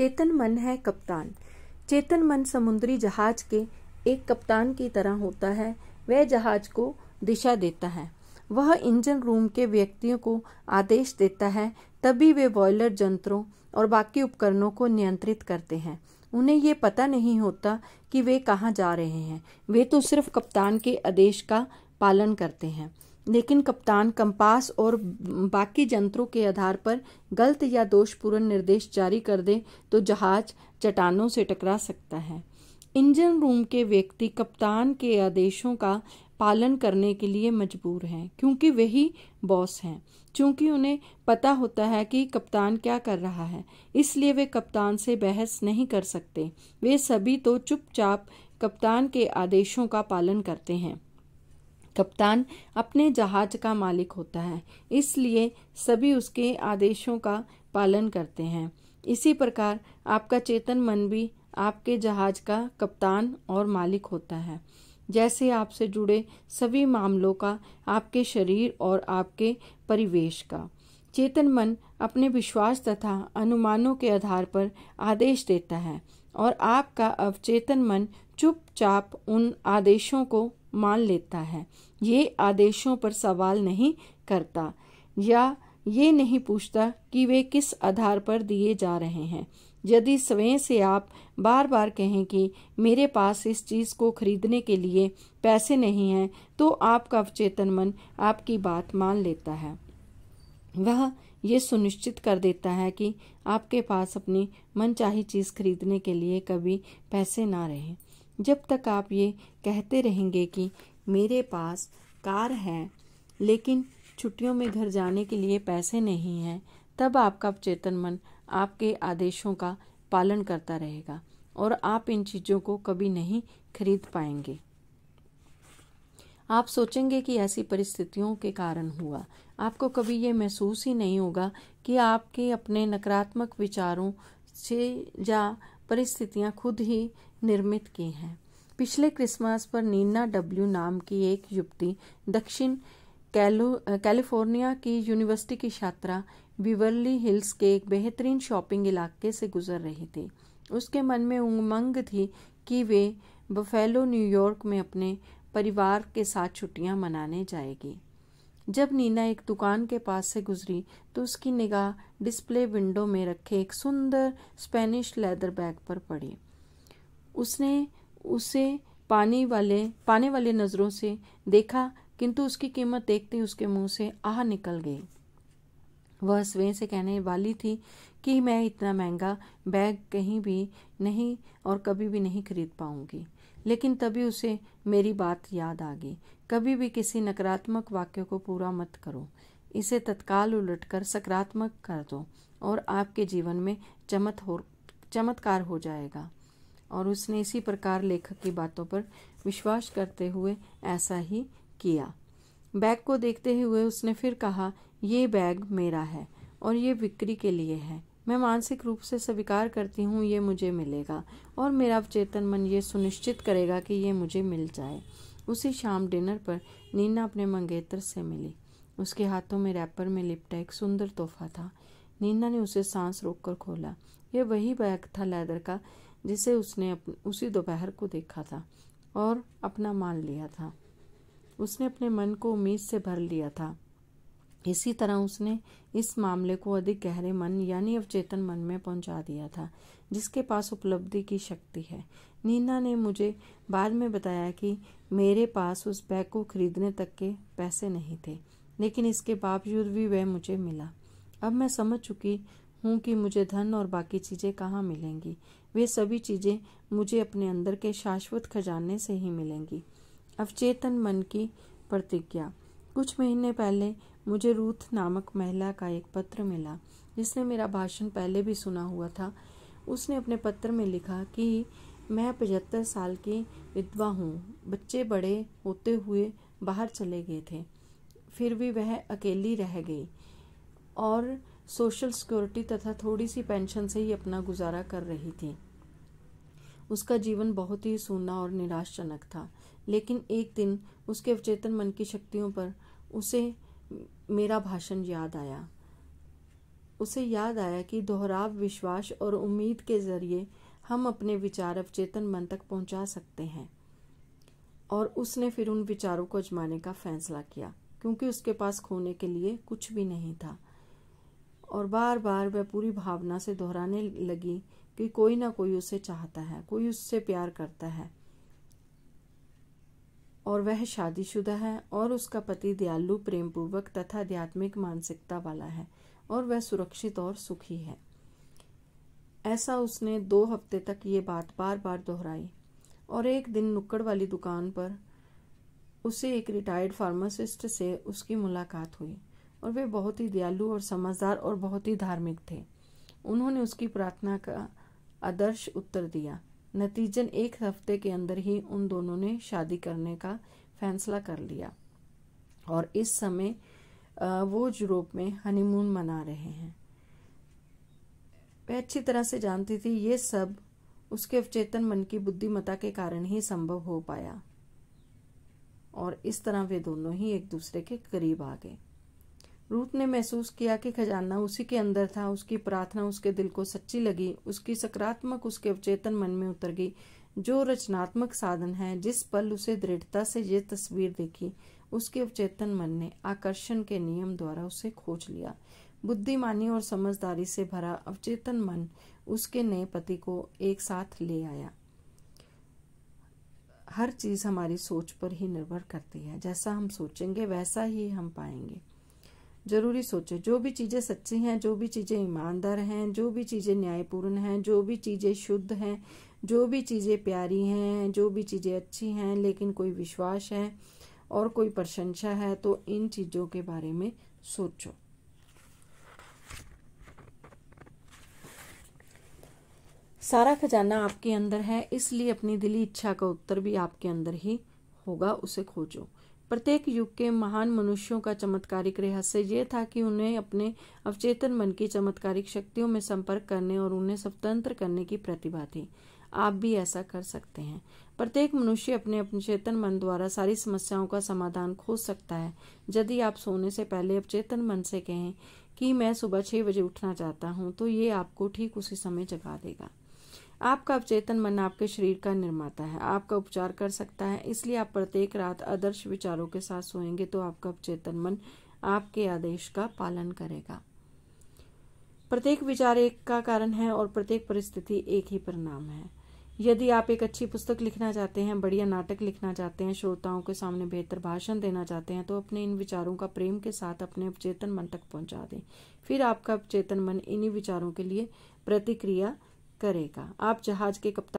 चेतन मन है कप्तान चेतन मन समुद्री जहाज के एक कप्तान की तरह होता है वह जहाज को दिशा देता है वह इंजन रूम के व्यक्तियों को आदेश देता है तभी वे बॉयलर जंत्रों और बाकी उपकरणों को नियंत्रित करते हैं उन्हें ये पता नहीं होता कि वे कहाँ जा रहे हैं वे तो सिर्फ कप्तान के आदेश का पालन करते हैं लेकिन कप्तान कंपास और बाकी जंत्रों के आधार पर गलत या दोषपूर्ण निर्देश जारी कर दे तो जहाज चट्टानों से टकरा सकता है इंजन रूम के व्यक्ति कप्तान के आदेशों का पालन करने के लिए मजबूर हैं क्योंकि वही बॉस हैं क्योंकि उन्हें पता होता है कि कप्तान क्या कर रहा है इसलिए वे कप्तान से बहस नहीं कर सकते वे सभी तो चुपचाप कप्तान के आदेशों का पालन करते हैं कप्तान अपने जहाज का मालिक होता है इसलिए सभी उसके आदेशों का पालन करते हैं इसी प्रकार आपका चेतन मन भी आपके जहाज का कप्तान और मालिक होता है जैसे आपसे जुड़े सभी मामलों का आपके शरीर और आपके परिवेश का चेतन मन अपने विश्वास तथा अनुमानों के आधार पर आदेश देता है और आपका अवचेतन मन चुपचाप उन आदेशों को मान लेता है ये आदेशों पर सवाल नहीं करता या ये नहीं पूछता कि वे किस आधार पर दिए जा रहे हैं यदि स्वयं से आप बार बार कहें कि मेरे पास इस चीज़ को खरीदने के लिए पैसे नहीं हैं तो आपका अवचेतन मन आपकी बात मान लेता है वह ये सुनिश्चित कर देता है कि आपके पास अपनी मनचाही चीज़ खरीदने के लिए कभी पैसे ना रहें जब तक आप ये कहते रहेंगे कि मेरे पास कार है लेकिन छुट्टियों में घर जाने के लिए पैसे नहीं हैं तब आपका चेतन मन आपके आदेशों का पालन करता रहेगा और आप इन चीज़ों को कभी नहीं खरीद पाएंगे आप सोचेंगे कि ऐसी परिस्थितियों के कारण हुआ आपको कभी ये महसूस ही नहीं होगा कि आपके अपने नकारात्मक विचारों से या परिस्थितियां खुद ही निर्मित की हैं पिछले क्रिसमस पर नीना डब्ल्यू नाम की एक युवती दक्षिण कैलिफोर्निया की यूनिवर्सिटी की छात्रा बिवर्ली हिल्स के एक बेहतरीन शॉपिंग इलाके से गुजर रही थी उसके मन में उमंग थी कि वे बफेलो न्यूयॉर्क में अपने परिवार के साथ छुट्टियां मनाने जाएगी जब नीना एक दुकान के पास से गुजरी तो उसकी निगाह डिस्प्ले विंडो में रखे एक सुंदर स्पेनिश लेदर बैग पर पड़ी उसने उसे पानी वाले पाने वाले नज़रों से देखा किंतु उसकी कीमत देखते ही उसके मुंह से आह निकल गई वह स्वे से कहने वाली थी कि मैं इतना महंगा बैग कहीं भी नहीं और कभी भी नहीं खरीद पाऊंगी लेकिन तभी उसे मेरी बात याद आ गई कभी भी किसी नकारात्मक वाक्य को पूरा मत करो इसे तत्काल उलटकर सकारात्मक कर दो और आपके जीवन में चमत हो चमत्कार हो जाएगा और उसने इसी प्रकार लेखक की बातों पर विश्वास करते हुए ऐसा ही किया बैग को देखते हुए उसने फिर कहा ये बैग मेरा है और ये बिक्री के लिए है मैं मानसिक रूप से स्वीकार करती हूँ ये मुझे मिलेगा और मेरा अवचेतन मन ये सुनिश्चित करेगा कि ये मुझे मिल जाए उसी शाम डिनर पर नीना अपने मंगेतर से मिली उसके हाथों में रैपर में लिपटा एक सुंदर तोहफा था नीना ने उसे सांस रोककर खोला यह वही बैग था लेदर का जिसे उसने उसी दोपहर को देखा था और अपना मान लिया था उसने अपने मन को उम्मीद से भर लिया था इसी तरह उसने इस मामले को अधिक गहरे मन यानी अवचेतन मन में पहुंचा दिया था जिसके पास उपलब्धि की शक्ति है नीना ने मुझे बाद में बताया कि मेरे पास उस बैग को खरीदने तक के पैसे नहीं थे लेकिन इसके बावजूद भी वह मुझे मिला अब मैं समझ चुकी हूँ कि मुझे धन और बाकी चीज़ें कहाँ मिलेंगी वे सभी चीज़ें मुझे अपने अंदर के शाश्वत खजाने से ही मिलेंगी अवचेतन मन की प्रतिज्ञा कुछ महीने पहले मुझे रूथ नामक महिला का एक पत्र मिला जिसने मेरा भाषण पहले भी सुना हुआ था उसने अपने पत्र में लिखा कि मैं पचहत्तर साल की विधवा हूँ बच्चे बड़े होते हुए बाहर चले गए थे फिर भी वह अकेली रह गई और सोशल सिक्योरिटी तथा थोड़ी सी पेंशन से ही अपना गुजारा कर रही थी उसका जीवन बहुत ही सूना और निराशजनक था लेकिन एक दिन उसके अवचेतन मन की शक्तियों पर उसे मेरा भाषण याद आया उसे याद आया कि दोहराव विश्वास और उम्मीद के जरिए हम अपने विचार अवचेतन मन तक पहुंचा सकते हैं और उसने फिर उन विचारों को अजमाने का फैसला किया क्योंकि उसके पास खोने के लिए कुछ भी नहीं था और बार बार वह पूरी भावना से दोहराने लगी कि कोई ना कोई उसे चाहता है कोई उससे प्यार करता है और वह शादीशुदा है और उसका पति दयालु प्रेमपूर्वक तथा आध्यात्मिक मानसिकता वाला है और वह सुरक्षित और सुखी है ऐसा उसने दो हफ्ते तक ये बात बार बार दोहराई और एक दिन नुक्कड़ वाली दुकान पर उसे एक रिटायर्ड फार्मासिस्ट से उसकी मुलाकात हुई और वे बहुत ही दयालु और समझदार और बहुत ही धार्मिक थे उन्होंने उसकी प्रार्थना का आदर्श उत्तर दिया नतीजन एक हफ्ते के अंदर ही उन दोनों ने शादी करने का फैसला कर लिया और इस समय वो यूरोप में हनीमून मना रहे हैं वह अच्छी तरह से जानती थी ये सब उसके अवचेतन मन की बुद्धिमता के कारण ही संभव हो पाया और इस तरह वे दोनों ही एक दूसरे के करीब आ गए रूट ने महसूस किया कि खजाना उसी के अंदर था उसकी प्रार्थना उसके दिल को सच्ची लगी उसकी सकारात्मक उसके अवचेतन मन में उतर गई जो रचनात्मक साधन है जिस पल उसे दृढ़ता से ये तस्वीर देखी उसके अवचेतन मन ने आकर्षण के नियम द्वारा उसे खोज लिया बुद्धिमानी और समझदारी से भरा अवचेतन मन उसके नए पति को एक साथ ले आया हर चीज हमारी सोच पर ही निर्भर करती है जैसा हम सोचेंगे वैसा ही हम पाएंगे जरूरी सोचो जो भी चीज़ें सच्ची हैं जो भी चीज़ें ईमानदार हैं जो भी चीज़ें न्यायपूर्ण हैं जो भी चीज़ें शुद्ध हैं जो भी चीज़ें प्यारी हैं जो भी चीज़ें अच्छी हैं लेकिन कोई विश्वास है और कोई प्रशंसा है तो इन चीज़ों के बारे में सोचो सारा खजाना आपके अंदर है इसलिए अपनी दिली इच्छा का उत्तर भी आपके अंदर ही होगा उसे खोजो प्रत्येक युग के महान मनुष्यों का चमत्कारिक रहस्य ये था कि उन्हें अपने अवचेतन मन की चमत्कारिक शक्तियों में संपर्क करने और उन्हें स्वतंत्र करने की प्रतिभा थी आप भी ऐसा कर सकते हैं प्रत्येक मनुष्य अपने चेतन मन द्वारा सारी समस्याओं का समाधान खोज सकता है यदि आप सोने से पहले अवचेतन मन से कहें कि मैं सुबह छह बजे उठना चाहता हूँ तो ये आपको ठीक उसी समय जगा देगा आपका अवचेतन मन आपके शरीर का निर्माता है आपका उपचार कर सकता है इसलिए आप प्रत्येक रात आदर्श विचारों के साथ सोएंगे तो आपका अवचेतन मन आपके आदेश का पालन करेगा प्रत्येक विचार एक का कारण है और प्रत्येक परिस्थिति एक ही परिणाम है यदि आप एक अच्छी पुस्तक लिखना चाहते हैं बढ़िया नाटक लिखना चाहते हैं श्रोताओं के सामने बेहतर भाषण देना चाहते हैं तो अपने इन विचारों का प्रेम के साथ अपने अवचेतन मन तक पहुंचा दें फिर आपका अवचेतन मन इन्हीं विचारों के लिए प्रतिक्रिया करेगा आप जहाज के कप्तान